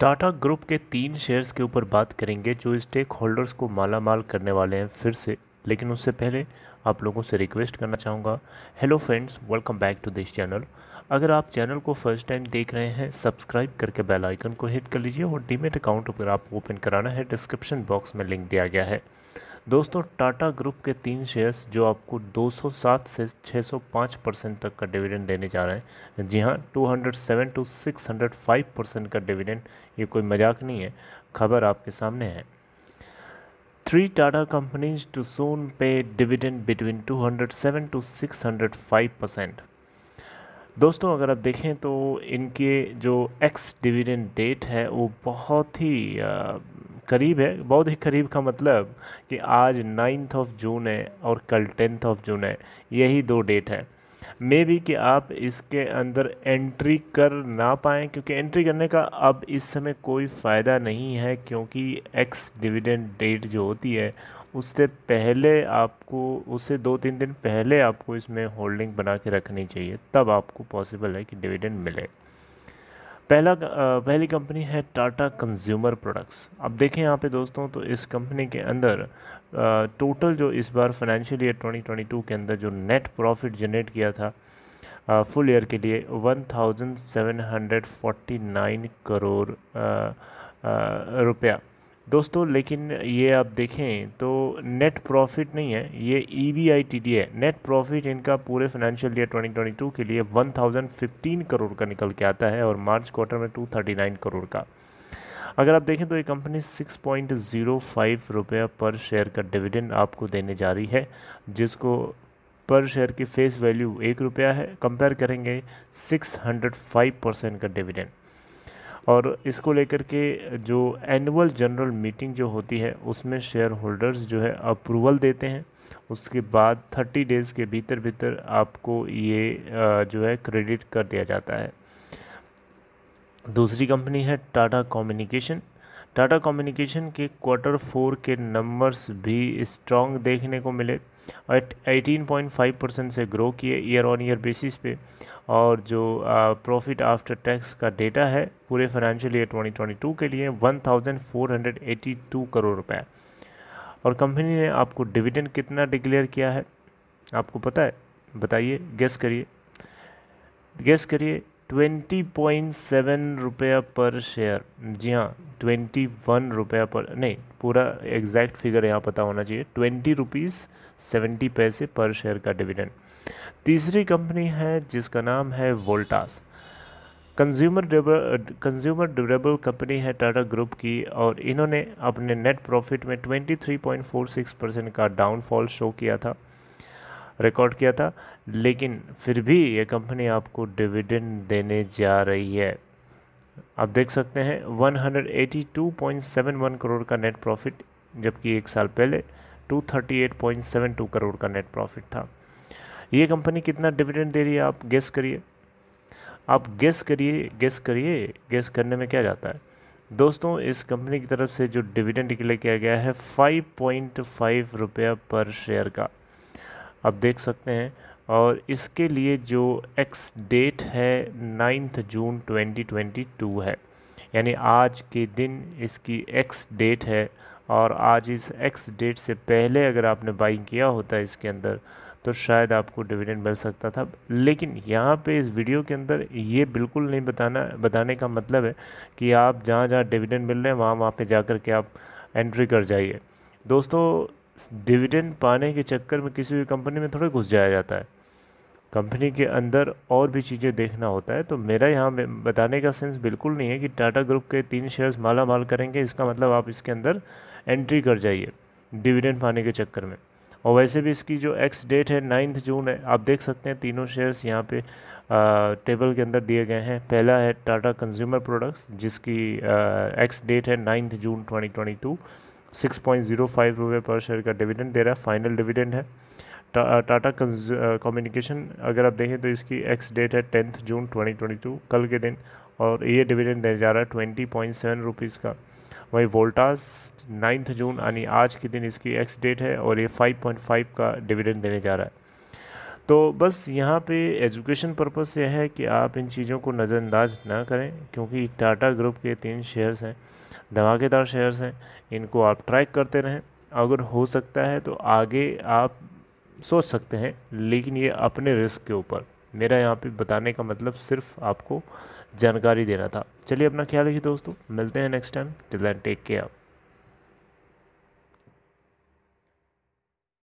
Tata group के तीन shares के ऊपर बात करेंगे जो स्टेक होल्डर्स को माला माल करने वाले हैं फिर से लेकिन उससे पहले आप लोगों से रिक्वेस्ट करना चाहूँगा hello friends welcome back to this channel अगर आप चैनल को फर्स्ट टाइम देख रहे हैं सब्सक्राइब करके बेल आइकन को हिट कर लीजिए और डीमेट अकाउंट अगर आपको ओपन कराना है डिस्क्रिप्शन बॉक्स में लिंक दिया गया है दोस्तों टाटा ग्रुप के तीन शेयर्स जो आपको 207 से 605 परसेंट तक का डिविडेंड देने जा रहे हैं जी हाँ 207 टू 605 परसेंट का डिविडेंड ये कोई मजाक नहीं है खबर आपके सामने है three Tata companies to soon pay dividend between 207 to 605 percent दोस्तों अगर आप देखें तो इनके जो एक्स डिविडेंड डेट है वो बहुत ही करीब है बहुत ही करीब का मतलब कि आज नाइन्थ ऑफ जून है और कल टेंथ ऑफ जून है यही दो डेट है मे भी कि आप इसके अंदर एंट्री कर ना पाएँ क्योंकि एंट्री करने का अब इस समय कोई फ़ायदा नहीं है क्योंकि एक्स डिविडेंड डेट जो होती है उससे पहले आपको उससे दो तीन दिन पहले आपको इसमें होल्डिंग बना के रखनी चाहिए तब आपको पॉसिबल है कि डिविडेंड मिले पहला पहली कंपनी है टाटा कंज्यूमर प्रोडक्ट्स अब देखें यहाँ पे दोस्तों तो इस कंपनी के अंदर टोटल जो इस बार फाइनेंशियल ईयर 2022 के अंदर जो नेट प्रॉफिट जनरेट किया था फुल ईयर के लिए 1749 करोड़ रुपया दोस्तों लेकिन ये आप देखें तो नेट प्रॉफिट नहीं है ये E B I T D है नेट प्रॉफिट इनका पूरे फाइनेंशियल ईयर 2022 के लिए 1015 करोड़ का निकल के आता है और मार्च क्वार्टर में 239 करोड़ का अगर आप देखें तो ये कंपनी 6.05 रुपया पर शेयर का डिविडेंड आपको देने जा रही है जिसको पर शेयर की फेस वैल्यू एक रुपया है कंपेयर करेंगे सिक्स परसेंट का डिविडेंड और इसको लेकर के जो एनुअल जनरल मीटिंग जो होती है उसमें शेयर होल्डर्स जो है अप्रूवल देते हैं उसके बाद थर्टी डेज़ के भीतर भीतर आपको ये जो है क्रेडिट कर दिया जाता है दूसरी कंपनी है टाटा कम्युनिकेशन टाटा कम्युनिकेशन के क्वार्टर फोर के नंबर्स भी स्ट्रॉन्ग देखने को मिले एटीन पॉइंट फाइव परसेंट से ग्रो किए ईयर ऑन ईयर बेसिस पे और जो प्रॉफिट आफ्टर टैक्स का डेटा है पूरे फाइनेंशियल ईयर 2022 के लिए 1482 करोड़ रुपए और कंपनी ने आपको डिविडेंड कितना डिक्लेयर किया है आपको पता है बताइए गेस करिए गेस करिए ट्वेंटी पॉइंट सेवन रुपया पर शेयर जी हाँ ट्वेंटी वन रुपया पर नहीं पूरा एग्जैक्ट फिगर यहाँ पता होना चाहिए ट्वेंटी रुपीज़ सेवेंटी पैसे पर शेयर का डिविडेंड तीसरी कंपनी है जिसका नाम है Voltas consumer consumer durable company है टाटा ग्रुप की और इन्होंने अपने नेट प्रॉफिट में 23.46 परसेंट का डाउनफॉल शो किया था रिकॉर्ड किया था लेकिन फिर भी ये कंपनी आपको डिविडेंड देने जा रही है आप देख सकते हैं 182.71 करोड़ का नेट प्रॉफिट जबकि एक साल पहले 238.72 करोड़ का नेट प्रॉफिट था ये कंपनी कितना डिविडेंड दे रही है आप गेस करिए आप गेस करिए गेस करिए गेस करने में क्या जाता है दोस्तों इस कंपनी की तरफ से जो डिविडेंड डिक्लेयर किया गया है 5.5 रुपया पर शेयर का आप देख सकते हैं और इसके लिए जो एक्स डेट है नाइन्थ जून 2022 है यानी आज के दिन इसकी एक्स डेट है और आज इस एक्स डेट से पहले अगर आपने बाइंग किया होता है इसके अंदर तो शायद आपको डिविडेंड मिल सकता था लेकिन यहाँ पे इस वीडियो के अंदर ये बिल्कुल नहीं बताना बताने का मतलब है कि आप जहाँ जहाँ डिविडेंड मिल रहे हैं वहाँ वहाँ पे जाकर के आप एंट्री कर जाइए दोस्तों डिविडेंड पाने के चक्कर में किसी भी कंपनी में थोड़ा घुस जाया जाता है कंपनी के अंदर और भी चीज़ें देखना होता है तो मेरा यहाँ बताने का सेंस बिल्कुल नहीं है कि टाटा ग्रुप के तीन शेयर्स माला माल करेंगे इसका मतलब आप इसके अंदर एंट्री कर जाइए डिविडेंड पाने के चक्कर में और वैसे भी इसकी जो एक्स डेट है नाइन्थ जून है आप देख सकते हैं तीनों शेयर्स यहाँ पे टेबल के अंदर दिए गए हैं पहला है टाटा कंज्यूमर प्रोडक्ट्स जिसकी एक्स डेट है ninth June 2022 six point zero five रुपये पर शेयर का डिविडेंड दे रहा है फाइनल डिविडेंड है टाटा कम्युनिकेशन अगर आप देखें तो इसकी एक्स डेट है टेंथ जून 2022 कल के दिन और ये डिविडेंड देने जा रहा है ट्वेंटी पॉइंट सेवन रुपीज़ का वही वोल्टास नाइन्थ जून यानी आज के दिन इसकी एक्स डेट है और ये फाइव पॉइंट फाइव का डिविडेंड देने जा रहा है तो बस यहाँ पे एजुकेशन पर्पज़ यह है कि आप इन चीज़ों को नज़रअंदाज ना करें क्योंकि टाटा ग्रुप के तीन शेयर्स हैं धमाकेदार शेयर्स हैं इनको आप ट्रैक करते रहें अगर हो सकता है तो आगे आप सोच सकते हैं लेकिन ये अपने रिस्क के ऊपर मेरा यहाँ पे बताने का मतलब सिर्फ आपको जानकारी देना था चलिए अपना ख्याल रखिए दोस्तों मिलते हैं next time till take care